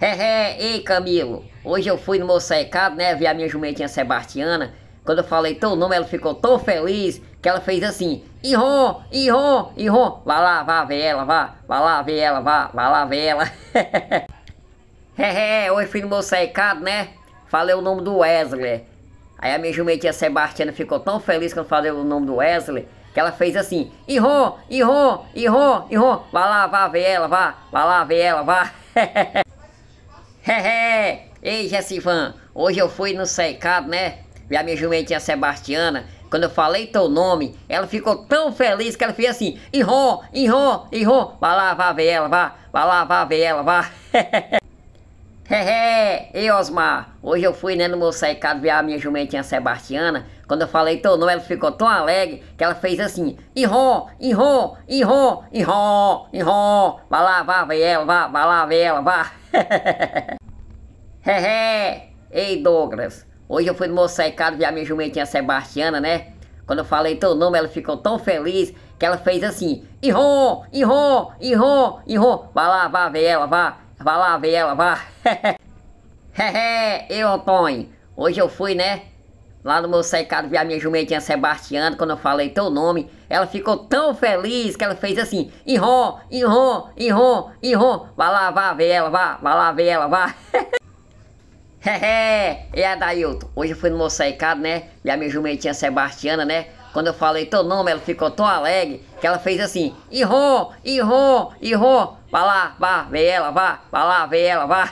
Hehe, ei Camilo, hoje eu fui no meu cercado, né, vi a minha jumentinha Sebastiana. Quando eu falei teu nome, ela ficou tão feliz que ela fez assim, irrom, irrom, irrom. Vá lá, vá ver ela, vá, vá lá ver ela, vá, vá lá ver ela. Hehe, hoje fui no meu cercado, né, falei o nome do Wesley. Aí a minha jumentinha Sebastiana ficou tão feliz quando falei o nome do Wesley que ela fez assim, irrom, irrom, irrom, irrom. Vá lá, vá ver ela, vá, vá lá ver ela, vá. Hehe! Ei, Jessivan, hoje eu fui no cercado, né? Vi a minha jumentinha Sebastiana. Quando eu falei teu nome, ela ficou tão feliz que ela fez assim: Enrom, enrom, enrom. Vai lá, vá ver ela, vá. Vai lá, vá ver ela, vá. Hehe, e Osmar? Hoje eu fui né, no moçaicado ver a minha jumentinha Sebastiana. Quando eu falei teu nome, ela ficou tão alegre que ela fez assim: Irrom, Irrom, Irrom, Irrom, Irrom. Vai lá, vá ver ela, vá, vai lá ver ela, vá. Hehe, ei Douglas. Hoje eu fui no moçaicado ver a minha jumentinha Sebastiana, né? Quando eu falei teu nome, ela ficou tão feliz que ela fez assim: Irrom, Irrom, Irrom, Irrom. Vai lá, vá ver ela, vá. Vai lá ver ela, vá. Hehe, eu, Antônio. Hoje eu fui, né? Lá no meu cercado vi a minha jumentinha Sebastiana, quando eu falei teu nome, ela ficou tão feliz que ela fez assim, enrom, enrom, enrom, enrom, vai lá, vá ver ela, vá, vai lá ver ela, vá. Hehe, e a Dailton, hoje eu fui no meu né, vi a minha jumentinha Sebastiana, né, quando eu falei teu nome, ela ficou tão alegre que ela fez assim: Irô, Irô, Irô, vá lá, vá, vê ela, vá, vá lá, vê ela, vá.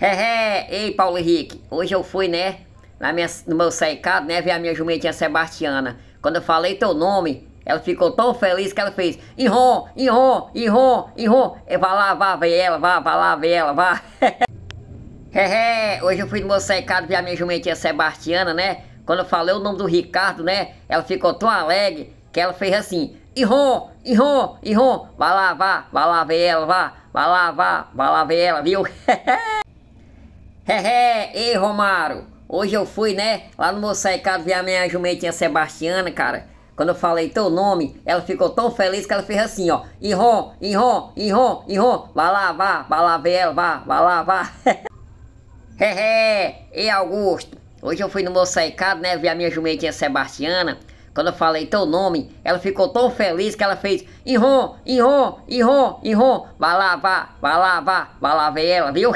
Hehe, Ei, Paulo Henrique, hoje eu fui, né, na minha, no meu cercado, né, ver a minha jumentinha Sebastiana. Quando eu falei teu nome, ela ficou tão feliz que ela fez Irô, Irô, Irô, Irô, vá lá, vá, vê ela, vá, vá lá, vê ela, vá. Hehe, hoje eu fui no meu cercado ver a minha jumentinha Sebastiana, né? Quando eu falei o nome do Ricardo, né? Ela ficou tão alegre que ela fez assim: Iron, Iron, Iron, vai lá, vá, vai lá ver ela, vá, vai lá, vá, vai lá ver ela, viu? Hehe, ei Romário, hoje eu fui, né? Lá no Moçaicado ver a minha jumentinha Sebastiana, cara. Quando eu falei teu nome, ela ficou tão feliz que ela fez assim, ó. Iron, Iron, Iron, Iron, vai lá, vá, vai lá ver ela, vá, vai lá, vá. Hehe, ei Augusto, Hoje eu fui no meu cercado, né? Vi a minha jumentinha Sebastiana. Quando eu falei teu nome, ela ficou tão feliz que ela fez Inron, Inron, Inron, Inron. Vai lá, vá, vai lá, vá, vai lá ver ela, viu?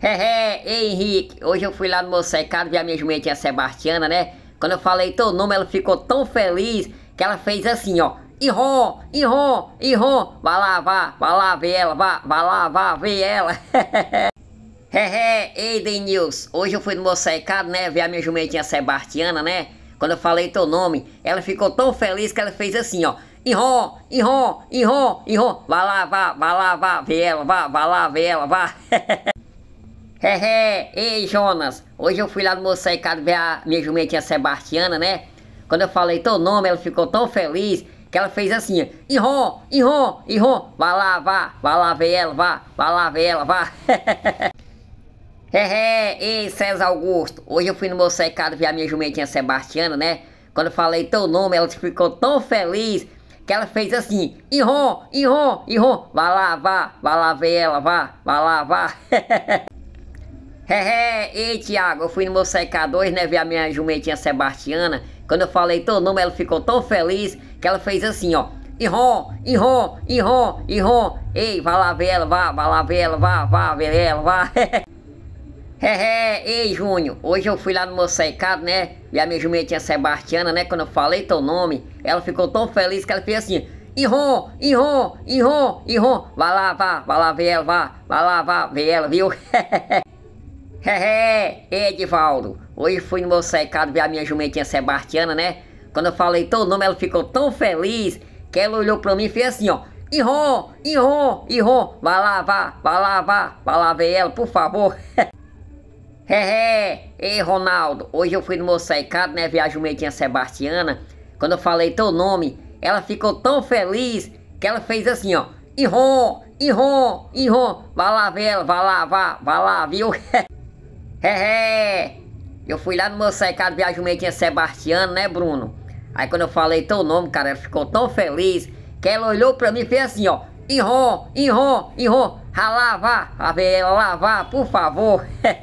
Hehe, ei Henrique, hoje eu fui lá no meu cercado, vi a minha jumentinha Sebastiana, né? Quando eu falei teu nome, ela ficou tão feliz que ela fez assim, ó. Irrom, irrom, irrom. Vai lá, vá, vai lá ver ela, vá, vai lá, vá ver ela. Hehe, ei Denils, hoje eu fui no meu cercado, né, ver a minha jumentinha Sebastiana, né? Quando eu falei teu nome, ela ficou tão feliz que ela fez assim, ó. Inhó, inhó, inhó, inhó. Vá lá, vá, vá lá, vá, vê ela, vá, vá lá, vê ela, vá. Hehe, ei Jonas, hoje eu fui lá no meu cercado ver a minha jumentinha Sebastiana, né? Quando eu falei teu nome, ela ficou tão feliz que ela fez assim, enrom, enrom, enrom, vai lá, vá, vai lá vê ela, vá, vai lá vê ela, vá. Hehe, é, é, ei César Augusto, hoje eu fui no meu secado ver a minha jumentinha Sebastiana, né? Quando eu falei teu nome, ela ficou tão feliz que ela fez assim, irrom, irrom, irrom, vá lá, vá, vá lá ver ela, vá, vá lá, vá. Hehe, é, ei Tiago, eu fui no meu secador hoje, né, ver a minha jumentinha Sebastiana. Quando eu falei teu nome, ela ficou tão feliz que ela fez assim, ó, irrom, irrom, irrom, irrom, ei, vá lá ver ela, vá, vá lá ver ela, vá, vá ver ela, vá. Hehe, é, é, ei Júnior, hoje eu fui lá no meu né? E a minha jumentinha Sebastiana, né? Quando eu falei teu nome, ela ficou tão feliz que ela fez assim: Ihon, Ihon, Ihon, Ihon, vai lá, vá, vai lá ver ela, vá, vai lá, vá ver ela, viu? Hehe, é, ei Edivaldo, hoje fui no meu ver a minha jumentinha Sebastiana, né? Quando eu falei teu nome, ela ficou tão feliz que ela olhou pra mim e fez assim: ó. Ihon, Ihon, Ihon, vai lá, vá, vai lá, vá, vai lá ver ela, por favor. Hehe, é, é. ei Ronaldo, hoje eu fui no meu né, viagem Medinha Sebastiana. Quando eu falei teu nome, ela ficou tão feliz que ela fez assim, ó. Irrom, irrom, irrom. Vai lá ver ela, vai lá, vá, vai lá, viu? Hehe. É, eu fui lá no meu viagem Medinha Sebastiana, né, Bruno? Aí quando eu falei teu nome, cara, ela ficou tão feliz que ela olhou pra mim e fez assim, ó. Irrom, irrom, irrom. Vá lá, vá, vá ver ela lá, vá, por favor.